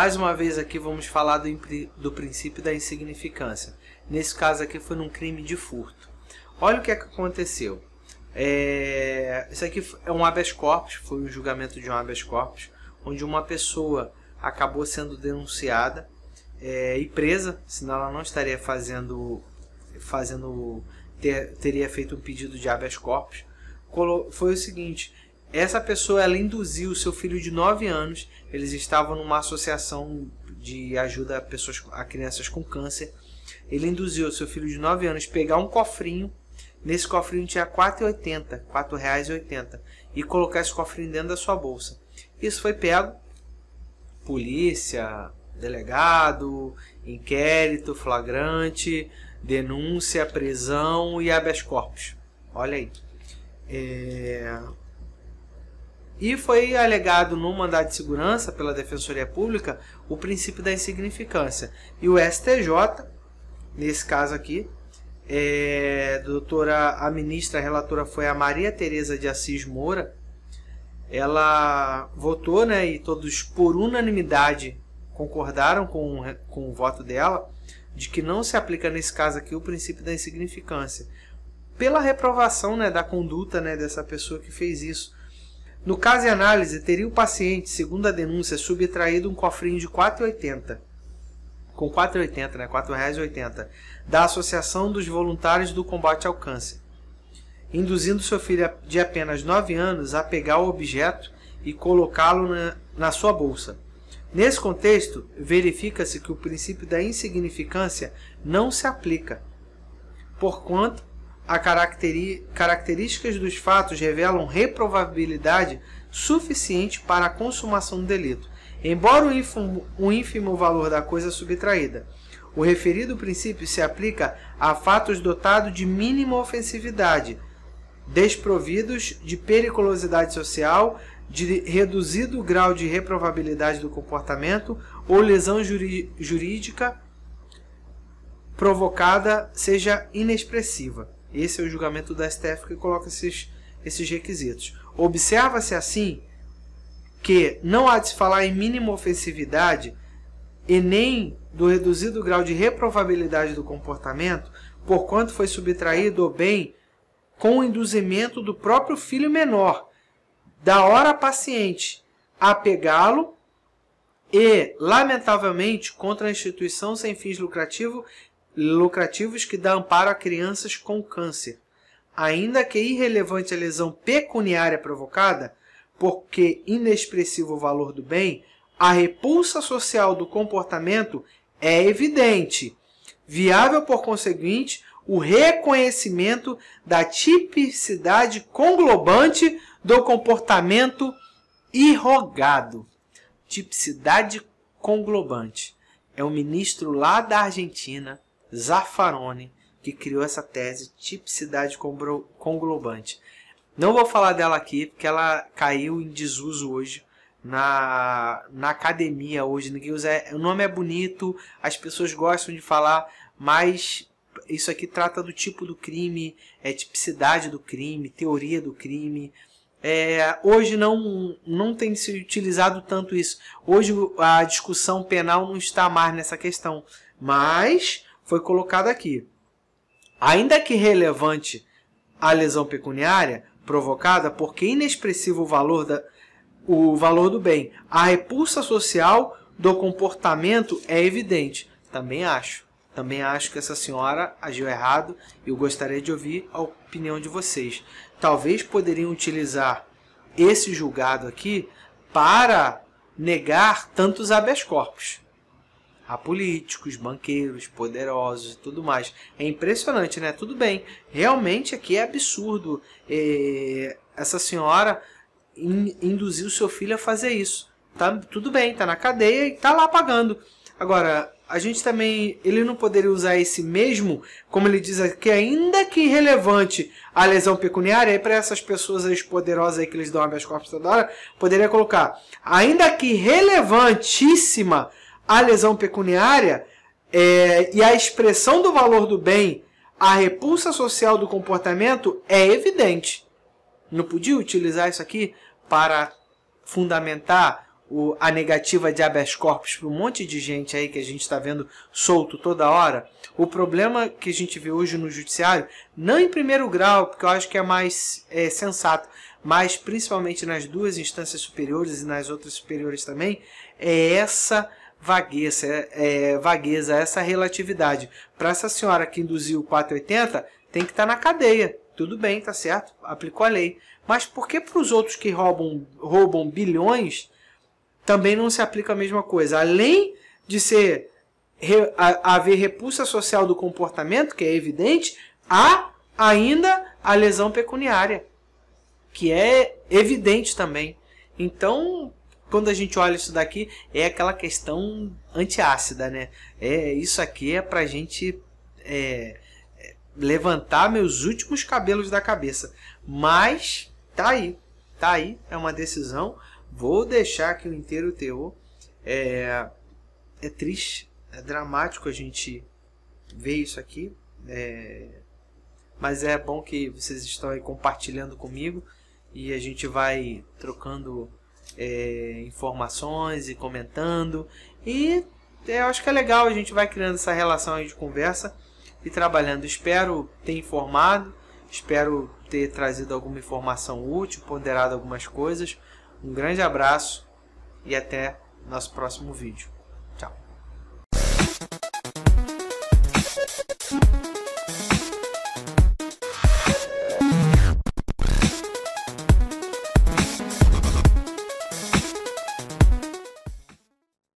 Mais uma vez aqui vamos falar do, do princípio da insignificância. Nesse caso aqui foi num crime de furto. Olha o que, é que aconteceu. É, isso aqui é um habeas corpus, foi um julgamento de um habeas corpus, onde uma pessoa acabou sendo denunciada é, e presa, senão ela não estaria fazendo, fazendo ter, teria feito um pedido de habeas corpus. Colo, foi o seguinte, essa pessoa ela induziu o seu filho de 9 anos, eles estavam numa associação de ajuda a pessoas a crianças com câncer. Ele induziu o seu filho de 9 anos pegar um cofrinho. Nesse cofrinho tinha R$ 4,80, R$ 4,80 e colocar esse cofrinho dentro da sua bolsa. Isso foi pego. Polícia, delegado, inquérito, flagrante, denúncia, prisão e habeas corpus. Olha aí. É... E foi alegado no mandado de segurança pela Defensoria Pública o princípio da insignificância. E o STJ, nesse caso aqui, é, doutora, a ministra a relatora foi a Maria Tereza de Assis Moura, ela votou, né, e todos por unanimidade concordaram com, com o voto dela, de que não se aplica nesse caso aqui o princípio da insignificância. Pela reprovação né, da conduta né, dessa pessoa que fez isso no caso e análise, teria o paciente, segundo a denúncia, subtraído um cofrinho de 4,80, com 4,80, né, R$ 4,80, da Associação dos Voluntários do Combate ao Câncer, induzindo seu filho de apenas 9 anos a pegar o objeto e colocá-lo na, na sua bolsa. Nesse contexto, verifica-se que o princípio da insignificância não se aplica, porquanto a características dos fatos revelam reprovabilidade suficiente para a consumação do delito, embora o ínfimo, o ínfimo valor da coisa subtraída. O referido princípio se aplica a fatos dotados de mínima ofensividade, desprovidos de periculosidade social, de reduzido grau de reprovabilidade do comportamento ou lesão jurídica provocada seja inexpressiva. Esse é o julgamento da STF que coloca esses, esses requisitos. Observa-se assim que não há de se falar em mínima ofensividade e nem do reduzido grau de reprovabilidade do comportamento, porquanto foi subtraído o bem com o induzimento do próprio filho menor, da hora paciente, a pegá-lo e, lamentavelmente, contra a instituição sem fins lucrativos lucrativos que dá amparo a crianças com câncer, ainda que irrelevante a lesão pecuniária provocada, porque inexpressivo o valor do bem, a repulsa social do comportamento é evidente, viável por conseguinte o reconhecimento da tipicidade conglobante do comportamento irrogado. Tipicidade conglobante. É um ministro lá da Argentina Zaffaroni, que criou essa tese tipicidade conglobante. Não vou falar dela aqui, porque ela caiu em desuso hoje na, na academia hoje. Ninguém usa, é, o nome é bonito, as pessoas gostam de falar, mas isso aqui trata do tipo do crime, é tipicidade do crime, teoria do crime. É, hoje não, não tem se utilizado tanto isso. Hoje a discussão penal não está mais nessa questão. Mas foi colocado aqui. Ainda que relevante a lesão pecuniária provocada porque inexpressivo o valor, da, o valor do bem, a repulsa social do comportamento é evidente. Também acho. Também acho que essa senhora agiu errado e eu gostaria de ouvir a opinião de vocês. Talvez poderiam utilizar esse julgado aqui para negar tantos habeas corpus a políticos, banqueiros, poderosos e tudo mais. É impressionante, né? Tudo bem. Realmente aqui é absurdo é, essa senhora in, induzir o seu filho a fazer isso. Tá, tudo bem, tá na cadeia e tá lá pagando. Agora, a gente também. Ele não poderia usar esse mesmo, como ele diz aqui, ainda que irrelevante a lesão pecuniária, para essas pessoas aí poderosas aí que eles dão a corpus toda hora, poderia colocar, ainda que relevantíssima a lesão pecuniária é, e a expressão do valor do bem, a repulsa social do comportamento é evidente. Não podia utilizar isso aqui para fundamentar o, a negativa de habeas corpus para um monte de gente aí que a gente está vendo solto toda hora. O problema que a gente vê hoje no judiciário, não em primeiro grau, porque eu acho que é mais é, sensato, mas principalmente nas duas instâncias superiores e nas outras superiores também, é essa vagueza, é, é vagueza essa relatividade para essa senhora que induziu 480 tem que estar tá na cadeia. Tudo bem, tá certo? Aplicou a lei. Mas por que para os outros que roubam, roubam bilhões também não se aplica a mesma coisa? Além de ser re, a, haver repulsa social do comportamento, que é evidente, há ainda a lesão pecuniária, que é evidente também. Então, quando a gente olha isso daqui, é aquela questão antiácida, né? É, isso aqui é pra gente é, é, levantar meus últimos cabelos da cabeça. Mas tá aí, tá aí, é uma decisão. Vou deixar aqui o inteiro teor. É, é triste, é dramático a gente ver isso aqui. É, mas é bom que vocês estão aí compartilhando comigo e a gente vai trocando é, informações e comentando. E eu acho que é legal, a gente vai criando essa relação aí de conversa e trabalhando. Espero ter informado, espero ter trazido alguma informação útil, ponderado algumas coisas. Um grande abraço e até nosso próximo vídeo.